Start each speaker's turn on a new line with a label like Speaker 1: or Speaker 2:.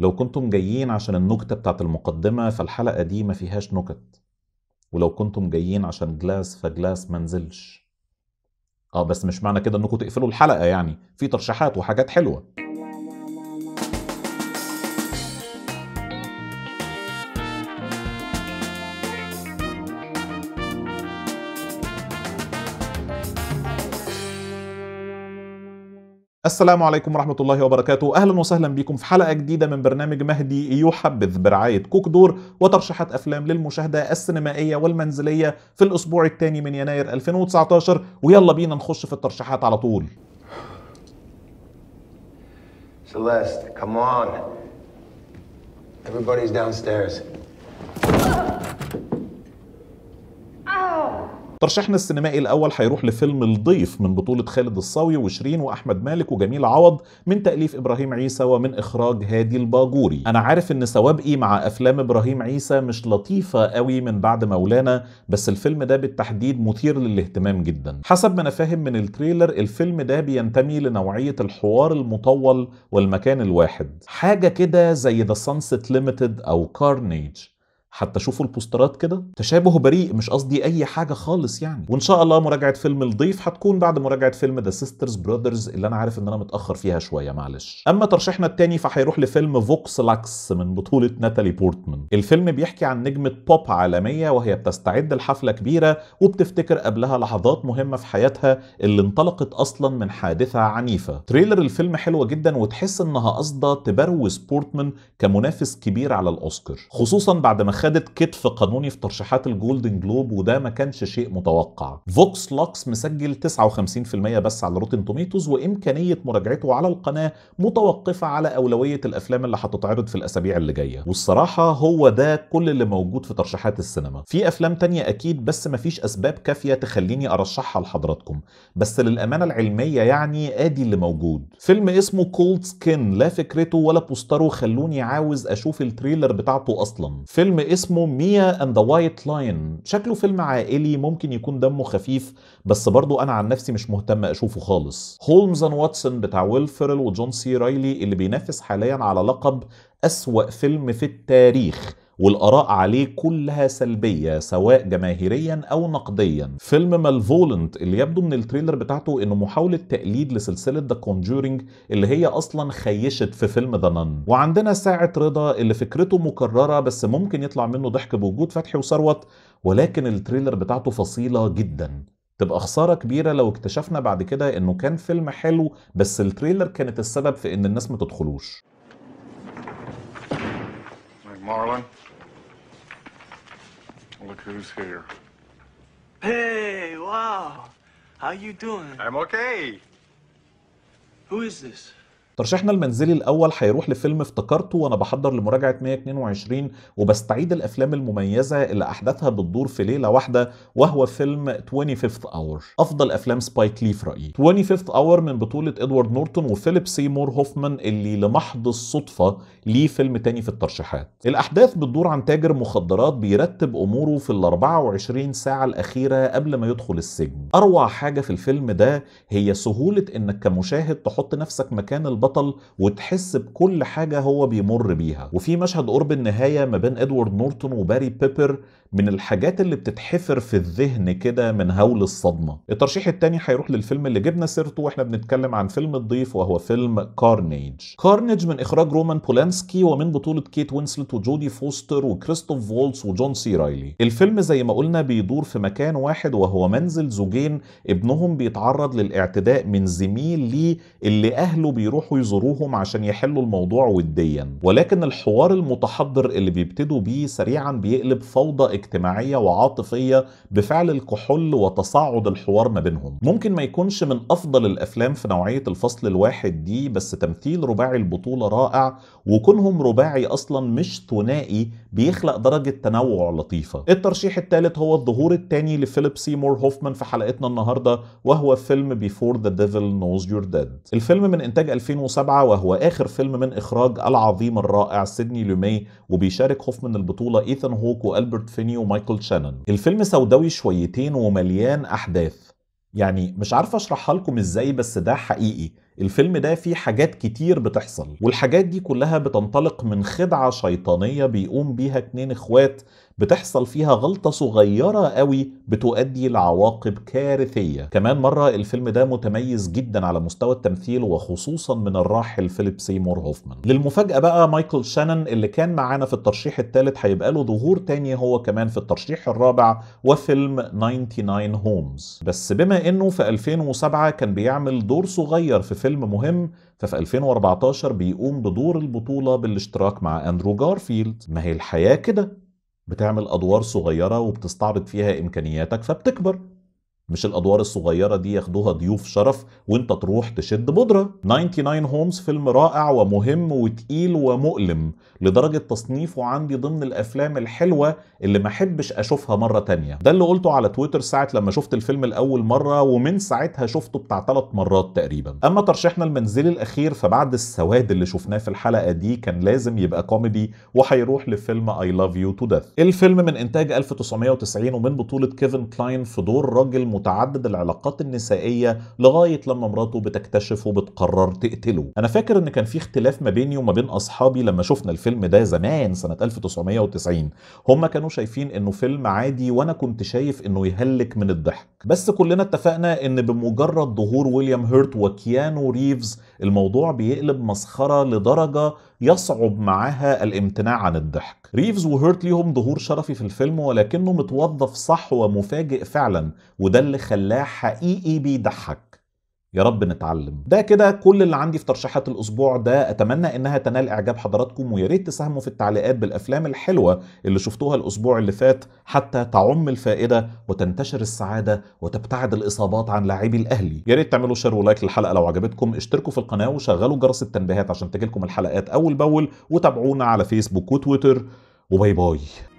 Speaker 1: لو كنتم جايين عشان النكتة بتاعت المقدمة فالحلقة دي ما فيهاش نكت ولو كنتم جايين عشان جلاس فجلاس منزلش اه بس مش معنى كده انكم تقفلوا الحلقة يعني في ترشيحات وحاجات حلوة السلام عليكم ورحمة الله وبركاته أهلا وسهلا بكم في حلقة جديدة من برنامج مهدي يحبذ برعاية كوك دور وترشيحات أفلام للمشاهدة السينمائية والمنزلية في الأسبوع الثاني من يناير 2019 ويلا بينا نخش في الترشيحات على طول Celeste, come on. Everybody's downstairs. ترشيحنا السينمائي الاول هيروح لفيلم الضيف من بطوله خالد الصاوي وشيرين واحمد مالك وجميل عوض من تاليف ابراهيم عيسى ومن اخراج هادي الباجوري انا عارف ان سوابقي مع افلام ابراهيم عيسى مش لطيفه قوي من بعد مولانا بس الفيلم ده بالتحديد مثير للاهتمام جدا حسب ما انا فاهم من التريلر الفيلم ده بينتمي لنوعيه الحوار المطول والمكان الواحد حاجه كده زي ذا سانست ليميتد او كارنيج حتى شوفوا البوسترات كده تشابه بريء مش قصدي اي حاجه خالص يعني وان شاء الله مراجعه فيلم الضيف هتكون بعد مراجعه فيلم ذا سيسترز براذرز اللي انا عارف ان انا متاخر فيها شويه معلش اما ترشيحنا التاني فهيروح لفيلم فوكس لاكس من بطوله ناتالي بورتمان الفيلم بيحكي عن نجمه بوب عالميه وهي بتستعد لحفله كبيره وبتفتكر قبلها لحظات مهمه في حياتها اللي انطلقت اصلا من حادثه عنيفه تريلر الفيلم حلوه جدا وتحس انها قصده تبروز بورتمان كمنافس كبير على الاوسكار خصوصا بعد ما خدت كتف قانوني في ترشيحات الجولدن جلوب وده ما كانش شيء متوقع فوكس لوكس مسجل 59% بس على روتن توميتوز وامكانيه مراجعته على القناه متوقفه على اولويه الافلام اللي هتتعرض في الاسابيع اللي جايه والصراحه هو ده كل اللي موجود في ترشيحات السينما في افلام تانية اكيد بس ما فيش اسباب كافيه تخليني ارشحها لحضراتكم بس للامانه العلميه يعني ادي اللي موجود فيلم اسمه كولد سكين لا فكرته ولا بوستره خلوني عاوز اشوف التريلر بتاعته اصلا فيلم اسمه ميا اند ذا وايت لاين شكله فيلم عائلي ممكن يكون دمه خفيف بس برضو انا عن نفسي مش مهتم اشوفه خالص هولمز اند واتسون بتاع ويل فيرل وجون سي رايلي اللي بينافس حاليا على لقب اسوا فيلم في التاريخ والاراء عليه كلها سلبيه سواء جماهيريا او نقديا فيلم مالفولنت اللي يبدو من التريلر بتاعته انه محاوله تقليد لسلسله ذا كونجورينج اللي هي اصلا خيشت في فيلم ذا نان وعندنا ساعه رضا اللي فكرته مكرره بس ممكن يطلع منه ضحك بوجود فتحي وثروت ولكن التريلر بتاعته فصيله جدا تبقى خساره كبيره لو اكتشفنا بعد كده انه كان فيلم حلو بس التريلر كانت السبب في ان الناس ما تدخلوش Marlon. Look who's here. Hey, wow. How you doing? I'm okay. Who is this? ترشيحنا المنزلي الاول هيروح لفيلم افتكرته وانا بحضر لمراجعه 122 وبستعيد الافلام المميزه اللي احداثها بتدور في ليله واحده وهو فيلم 25th اور افضل افلام سبايك لي في رايي 25th اور من بطوله ادوارد نورتون وفيليب سيمور هوفمان اللي لمحض الصدفه ليه فيلم تاني في الترشيحات الاحداث بتدور عن تاجر مخدرات بيرتب اموره في ال 24 ساعه الاخيره قبل ما يدخل السجن اروع حاجه في الفيلم ده هي سهوله انك كمشاهد تحط نفسك مكان البطل البطل وتحس بكل حاجه هو بيمر بيها وفي مشهد قرب النهايه ما بين ادوارد نورتون وباري بيبر من الحاجات اللي بتتحفر في الذهن كده من هول الصدمه الترشيح التاني هيروح للفيلم اللي جبنا سيرته واحنا بنتكلم عن فيلم الضيف وهو فيلم كارنيج كارنيج من اخراج رومان بولانسكي ومن بطوله كيت وينسلت وجودي فوستر وكريستوف وولتس وجون سي رايلي الفيلم زي ما قلنا بيدور في مكان واحد وهو منزل زوجين ابنهم بيتعرض للاعتداء من زميل ليه اللي اهله بيروحوا يروحوا يزوروهم عشان يحلوا الموضوع وديا ولكن الحوار المتحضر اللي بيبتدوا بيه سريعا بيقلب فوضى اجتماعية وعاطفية بفعل الكحول وتصاعد الحوار ما بينهم ممكن ما يكونش من أفضل الأفلام في نوعية الفصل الواحد دي بس تمثيل رباعي البطولة رائع وكونهم رباعي أصلا مش ثنائي بيخلق درجة تنوع لطيفة الترشيح الثالث هو الظهور الثاني لفيليب سيمور هوفمان في حلقتنا النهاردة وهو فيلم Before the Devil Knows You're Dead الفيلم من إنتاج 2000 2007 وهو آخر فيلم من إخراج العظيم الرائع سيدني لومي وبيشارك هوفمان البطولة إيثان هوك وألبرت فيني ومايكل شانون الفيلم سوداوي شويتين ومليان أحداث يعني مش عارف أشرحها لكم إزاي بس ده حقيقي الفيلم ده فيه حاجات كتير بتحصل والحاجات دي كلها بتنطلق من خدعة شيطانية بيقوم بيها اتنين اخوات بتحصل فيها غلطة صغيرة قوي بتؤدي لعواقب كارثية كمان مرة الفيلم ده متميز جدا على مستوى التمثيل وخصوصا من الراحل فيليب سيمور هوفمان للمفاجأة بقى مايكل شانن اللي كان معانا في الترشيح الثالث هيبقى له ظهور تاني هو كمان في الترشيح الرابع وفيلم 99 هومز بس بما انه في 2007 كان بيعمل دور صغير في فيلم فيلم مهم ففي 2014 بيقوم بدور البطولة بالاشتراك مع أندرو جارفيلد ما هي الحياة كده بتعمل أدوار صغيرة وبتستعرض فيها إمكانياتك فبتكبر مش الادوار الصغيره دي ياخدوها ضيوف شرف وانت تروح تشد بودره 99 هومز فيلم رائع ومهم وتقيل ومؤلم لدرجه تصنيفه عندي ضمن الافلام الحلوه اللي ما احبش اشوفها مره تانية ده اللي قلته على تويتر ساعه لما شفت الفيلم الاول مره ومن ساعتها شفته بتاع ثلاث مرات تقريبا اما ترشيحنا المنزلي الاخير فبعد السواد اللي شفناه في الحلقه دي كان لازم يبقى كوميدي وهيروح لفيلم اي لاف يو تو ديث الفيلم من انتاج 1990 ومن بطوله كيفن كلاين في دور راجل متعدد العلاقات النسائيه لغايه لما مراته بتكتشف وبتقرر تقتله انا فاكر ان كان في اختلاف ما بيني وما بين اصحابي لما شفنا الفيلم ده زمان سنه 1990 هما كانوا شايفين انه فيلم عادي وانا كنت شايف انه يهلك من الضحك بس كلنا اتفقنا ان بمجرد ظهور ويليام هيرت وكيانو ريفز الموضوع بيقلب مسخرة لدرجة يصعب معاها الامتناع عن الضحك ريفز وهيرت ليهم ظهور شرفي في الفيلم ولكنه متوظف صح ومفاجئ فعلا وده اللي خلاه حقيقي بيضحك يا رب نتعلم ده كده كل اللي عندي في ترشيحات الاسبوع ده اتمنى انها تنال اعجاب حضراتكم ويا ريت تساهموا في التعليقات بالافلام الحلوه اللي شفتوها الاسبوع اللي فات حتى تعم الفائده وتنتشر السعاده وتبتعد الاصابات عن لاعبي الاهلي يا ريت تعملوا شير ولايك للحلقه لو عجبتكم اشتركوا في القناه وشغلوا جرس التنبيهات عشان تجيلكم الحلقات اول باول وتابعونا على فيسبوك وتويتر وباي باي